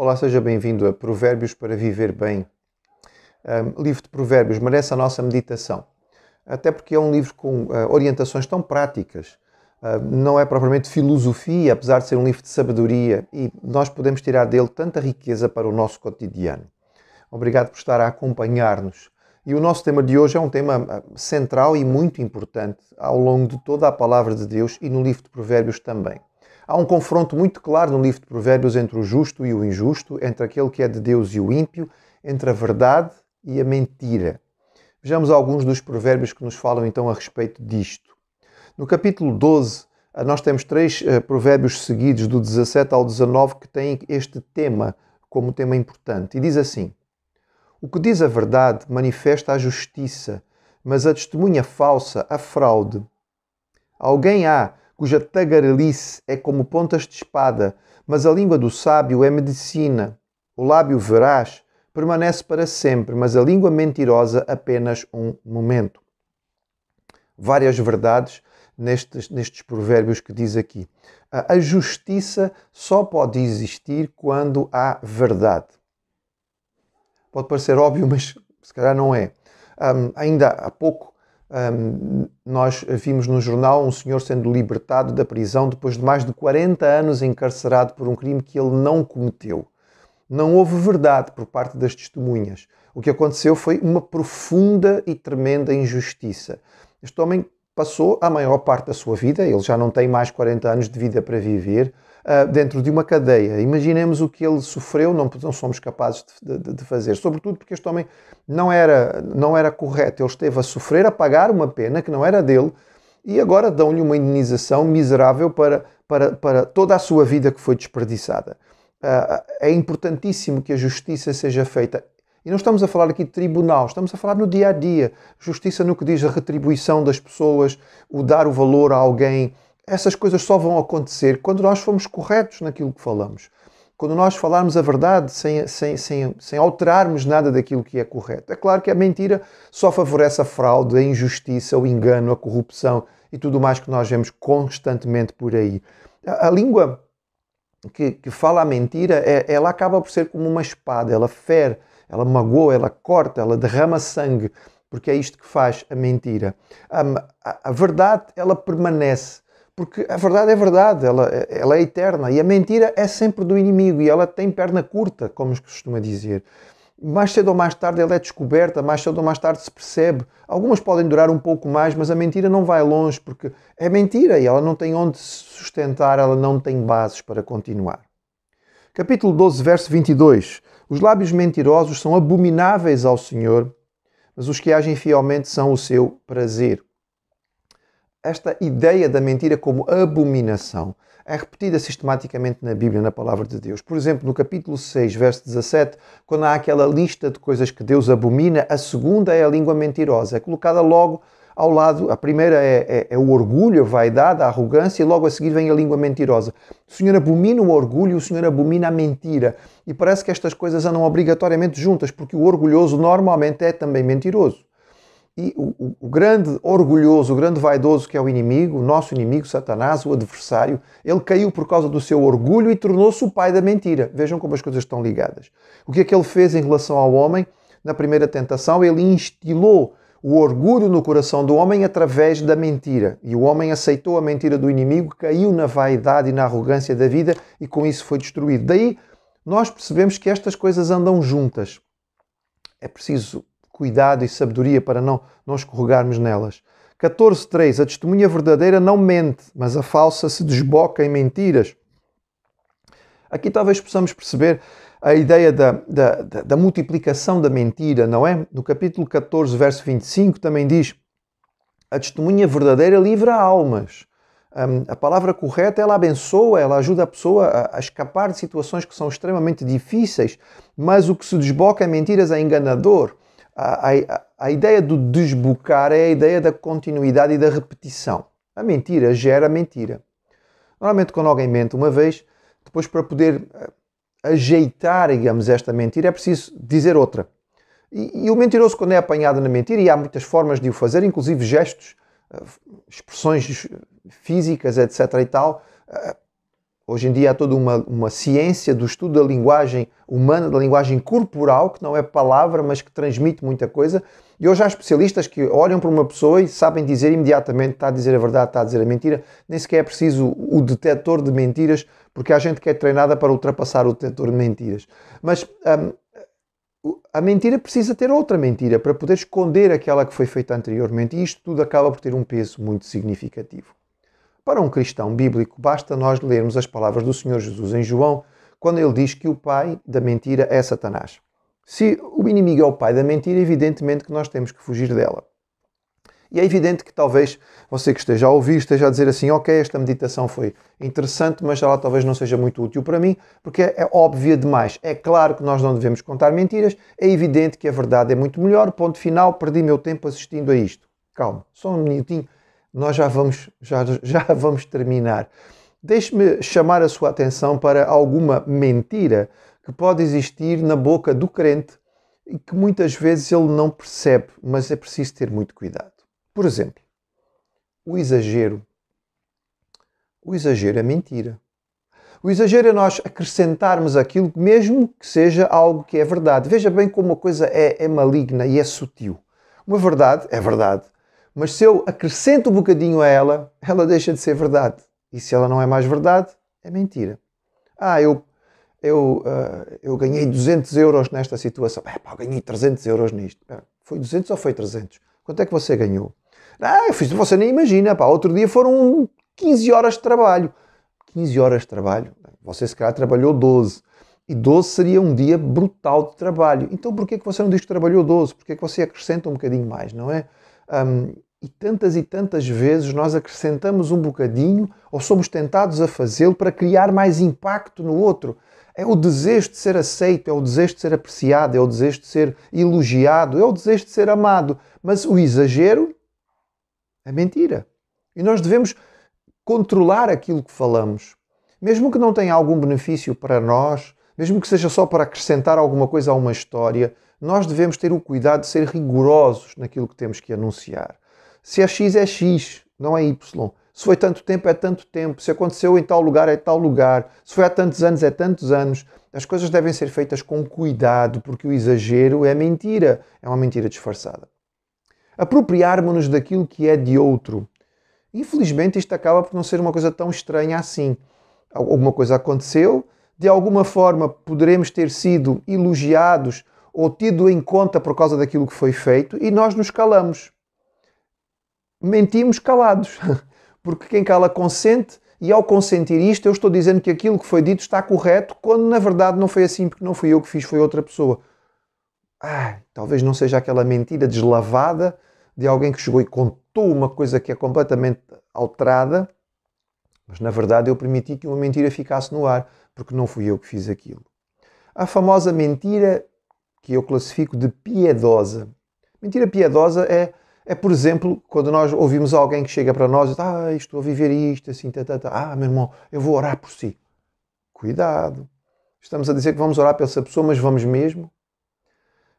Olá, seja bem-vindo a Provérbios para Viver Bem. Um, livro de Provérbios merece a nossa meditação, até porque é um livro com uh, orientações tão práticas. Uh, não é propriamente filosofia, apesar de ser um livro de sabedoria, e nós podemos tirar dele tanta riqueza para o nosso cotidiano. Obrigado por estar a acompanhar-nos. E o nosso tema de hoje é um tema ah, central e muito importante ao longo de toda a palavra de Deus e no livro de Provérbios também. Há um confronto muito claro no livro de Provérbios entre o justo e o injusto, entre aquele que é de Deus e o ímpio, entre a verdade e a mentira. Vejamos alguns dos provérbios que nos falam então a respeito disto. No capítulo 12, eh, nós temos três eh, provérbios seguidos, do 17 ao 19, que têm este tema como tema importante. E diz assim: O que diz a verdade manifesta a justiça, mas a testemunha falsa a fraude. Alguém há cuja tagarelice é como pontas de espada, mas a língua do sábio é medicina. O lábio veraz permanece para sempre, mas a língua mentirosa apenas um momento. Várias verdades nestes, nestes provérbios que diz aqui. A justiça só pode existir quando há verdade. Pode parecer óbvio, mas se calhar não é. Um, ainda há pouco um, nós vimos no jornal um senhor sendo libertado da prisão depois de mais de 40 anos encarcerado por um crime que ele não cometeu. Não houve verdade por parte das testemunhas. O que aconteceu foi uma profunda e tremenda injustiça. Este homem passou a maior parte da sua vida, ele já não tem mais 40 anos de vida para viver, ah, dentro de uma cadeia. Imaginemos o que ele sofreu, não, não somos capazes de, de, de, fazer. Sobretudo porque este homem não era, não era correto. Ele esteve a sofrer, a pagar uma pena que não era dele e agora dão-lhe uma indenização miserável para, para, para toda a sua vida que foi desperdiçada. Ah, é importantíssimo que a justiça seja feita. E não estamos a falar aqui de tribunal, estamos a falar no dia a dia. Justiça no que diz a retribuição das pessoas, o dar o valor a alguém, essas coisas só vão acontecer quando nós formos corretos naquilo que falamos. Quando nós falarmos a verdade sem, sem, sem, sem alterarmos nada daquilo que é correto. É claro que a mentira só favorece a fraude, a injustiça, o engano, a corrupção e tudo mais que nós vemos constantemente por aí. A, a língua que, que, fala a mentira, é, ela acaba por ser como uma espada, ela fere, ela magoa, ela corta, ela derrama sangue, porque é isto que faz a mentira. a, a, a verdade, ela permanece porque a verdade é verdade, ela, ela é eterna. E a mentira é sempre do inimigo e ela tem perna curta, como se costuma dizer. Mais cedo ou mais tarde ela é descoberta, mais cedo ou mais tarde se percebe. Algumas podem durar um pouco mais, mas a mentira não vai longe, porque é mentira e ela não tem onde se sustentar, ela não tem bases para continuar. Capítulo 12, verso 22. Os lábios mentirosos são abomináveis ao Senhor, mas os que agem fielmente são o seu prazer esta ideia da mentira como abominação é repetida sistematicamente na Bíblia, na palavra de Deus. Por exemplo, no capítulo 6, verso 17, quando há aquela lista de coisas que Deus abomina, a segunda é a língua mentirosa. É colocada logo ao lado, a primeira é, é, é o orgulho, a vaidade, a arrogância, e logo a seguir vem a língua mentirosa. O Senhor abomina o orgulho, o Senhor abomina a mentira. E parece que estas coisas andam obrigatoriamente juntas, porque o orgulhoso normalmente é também mentiroso. E o, o, o, grande orgulhoso, o grande vaidoso que é o inimigo, o nosso inimigo, Satanás, o adversário, ele caiu por causa do seu orgulho e tornou-se o pai da mentira. Vejam como as coisas estão ligadas. O que é que ele fez em relação ao homem? Na primeira tentação, ele instilou o orgulho no coração do homem através da mentira. E o homem aceitou a mentira do inimigo, caiu na vaidade e na arrogância da vida e com isso foi destruído. Daí nós percebemos que estas coisas andam juntas. É preciso cuidado e sabedoria para não, não escorregarmos nelas. 14.3 A testemunha verdadeira não mente, mas a falsa se desboca em mentiras. Aqui talvez possamos perceber a ideia da, da, da, multiplicação da mentira, não é? No capítulo 14, verso 25, também diz: A testemunha verdadeira livra almas. Hum, a palavra correta ela abençoa, ela ajuda a pessoa a, escapar de situações que são extremamente difíceis, mas o que se desboca em mentiras é enganador a, a, a ideia do desbocar é a ideia da continuidade e da repetição. A mentira gera mentira. Normalmente, quando alguém mente uma vez, depois para poder eh, ajeitar, digamos, esta mentira, é preciso dizer outra. E, e, o mentiroso, quando é apanhado na mentira, e há muitas formas de o fazer, inclusive gestos, eh, expressões físicas, etc. e tal, eh, Hoje em dia há toda uma, uma ciência do estudo da linguagem humana, da linguagem corporal, que não é palavra, mas que transmite muita coisa. E hoje há especialistas que olham para uma pessoa e sabem dizer imediatamente está a dizer a verdade, está a dizer a mentira. Nem sequer é preciso o detector de mentiras, porque há gente que é treinada para ultrapassar o detector de mentiras. Mas hum, a mentira precisa ter outra mentira para poder esconder aquela que foi feita anteriormente. E isto tudo acaba por ter um peso muito significativo. Para um cristão bíblico, basta nós lermos as palavras do Senhor Jesus em João, quando ele diz que o pai da mentira é Satanás. Se o inimigo é o pai da mentira, evidentemente que nós temos que fugir dela. E é evidente que talvez você que esteja a ouvir esteja a dizer assim: ok, esta meditação foi interessante, mas ela talvez não seja muito útil para mim, porque é óbvia demais. É claro que nós não devemos contar mentiras, é evidente que a verdade é muito melhor. Ponto final, perdi meu tempo assistindo a isto. Calma, só um minutinho, nós já vamos, já, já vamos terminar. Deixe-me chamar a sua atenção para alguma mentira que pode existir na boca do crente e que muitas vezes ele não percebe, mas é preciso ter muito cuidado. Por exemplo, o exagero. O exagero é mentira. O exagero é nós acrescentarmos aquilo, mesmo que seja algo que é verdade. Veja bem como uma coisa é, é maligna e é sutil. Uma verdade é verdade, mas se eu acrescento um bocadinho a ela, ela deixa de ser verdade. E se ela não é mais verdade, é mentira. Ah, eu, eu, uh, eu ganhei 200 euros nesta situação. É, pá, ganhei 300 euros nisto. É, foi 200 ou foi 300? Quanto é que você ganhou? Ah, eu fiz, você nem imagina. Pá, outro dia foram 15 horas de trabalho. 15 horas de trabalho? Você se calhar trabalhou 12. E 12 seria um dia brutal de trabalho. Então porquê que você não diz que trabalhou 12? Porquê que você acrescenta um bocadinho mais, não é? Um, e tantas e tantas vezes nós acrescentamos um bocadinho ou somos tentados a fazê-lo para criar mais impacto no outro. É o desejo de ser aceito, é o desejo de ser apreciado, é o desejo de ser elogiado, é o desejo de ser amado. Mas o exagero é mentira. E nós devemos controlar aquilo que falamos. Mesmo que não tenha algum benefício para nós, mesmo que seja só para acrescentar alguma coisa a uma história, nós devemos ter o cuidado de ser rigorosos naquilo que temos que anunciar. Se é X, é X, não é Y. Se foi tanto tempo, é tanto tempo. Se aconteceu em tal lugar, é tal lugar. Se foi há tantos anos, é tantos anos. As coisas devem ser feitas com cuidado, porque o exagero é mentira. É uma mentira disfarçada. Apropriarmos-nos daquilo que é de outro. Infelizmente, isto acaba por não ser uma coisa tão estranha assim. Alguma coisa aconteceu, de alguma forma poderemos ter sido elogiados ou tido em conta por causa daquilo que foi feito e nós nos calamos. Mentimos calados, porque quem cala consente e ao consentir isto eu estou dizendo que aquilo que foi dito está correto, quando na verdade não foi assim, porque não fui eu que fiz, foi outra pessoa. Ah, talvez não seja aquela mentira deslavada de alguém que chegou e contou uma coisa que é completamente alterada, mas na verdade eu permiti que uma mentira ficasse no ar, porque não fui eu que fiz aquilo. A famosa mentira que eu classifico de piedosa. Mentira piedosa é, é por exemplo, quando nós ouvimos alguém que chega para nós e diz, ah, estou a viver isto, assim, tá, tá, tá. ah, meu irmão, eu vou orar por si. Cuidado. Estamos a dizer que vamos orar pela essa pessoa, mas vamos mesmo?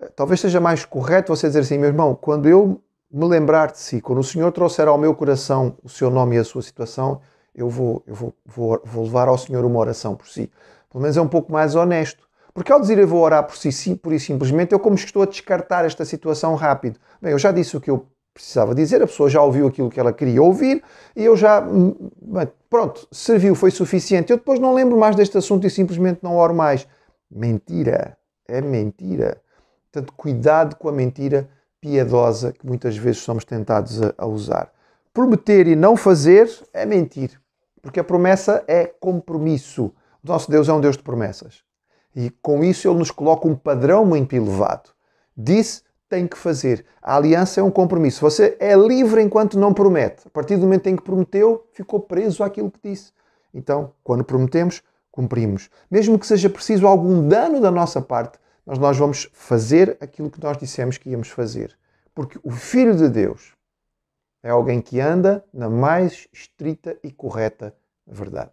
Eh, talvez seja mais correto você dizer assim, meu irmão, quando eu me lembrar de si, quando o Senhor trouxer ao meu coração o seu nome e a sua situação, eu vou, eu vou, vou, vou levar ao Senhor uma oração por si. Pelo menos é um pouco mais honesto. Porque ao dizer eu vou orar por si, sim, por isso simplesmente, eu como estou a descartar esta situação rápido. Bem, eu já disse o que eu precisava dizer, a pessoa já ouviu aquilo que ela queria ouvir e eu já. Hum, pronto, serviu, foi suficiente. Eu depois não lembro mais deste assunto e simplesmente não oro mais. Mentira, é mentira. Portanto, cuidado com a mentira piedosa que muitas vezes somos tentados a, a usar. Prometer e não fazer é mentir, porque a promessa é compromisso. O nosso Deus é um Deus de promessas. E com isso ele nos coloca um padrão muito elevado. Disse, tem que fazer. A aliança é um compromisso. Você é livre enquanto não promete. A partir do momento em que prometeu, ficou preso àquilo que disse. Então, quando prometemos, cumprimos. Mesmo que seja preciso algum dano da nossa parte, mas nós vamos fazer aquilo que nós dissemos que íamos fazer. Porque o Filho de Deus é alguém que anda na mais estrita e correta verdade.